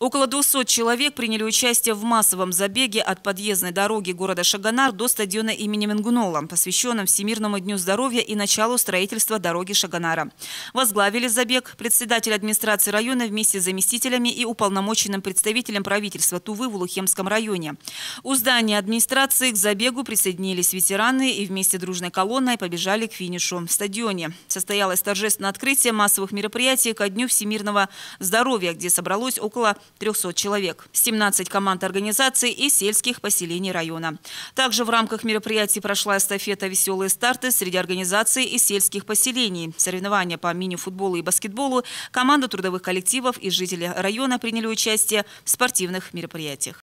Около 200 человек приняли участие в массовом забеге от подъездной дороги города Шаганар до стадиона имени Менгунола, посвященном Всемирному дню здоровья и началу строительства дороги Шаганара. Возглавили забег председатель администрации района вместе с заместителями и уполномоченным представителем правительства Тувы в Улухемском районе. У здания администрации к забегу присоединились ветераны и вместе дружной колонной побежали к финишу в стадионе. Состоялось торжественное открытие массовых мероприятий ко Дню Всемирного здоровья, где собралось около 300 человек, 17 команд организаций и сельских поселений района. Также в рамках мероприятий прошла эстафета «Веселые старты» среди организаций и сельских поселений. Соревнования по мини-футболу и баскетболу команды трудовых коллективов и жители района приняли участие в спортивных мероприятиях.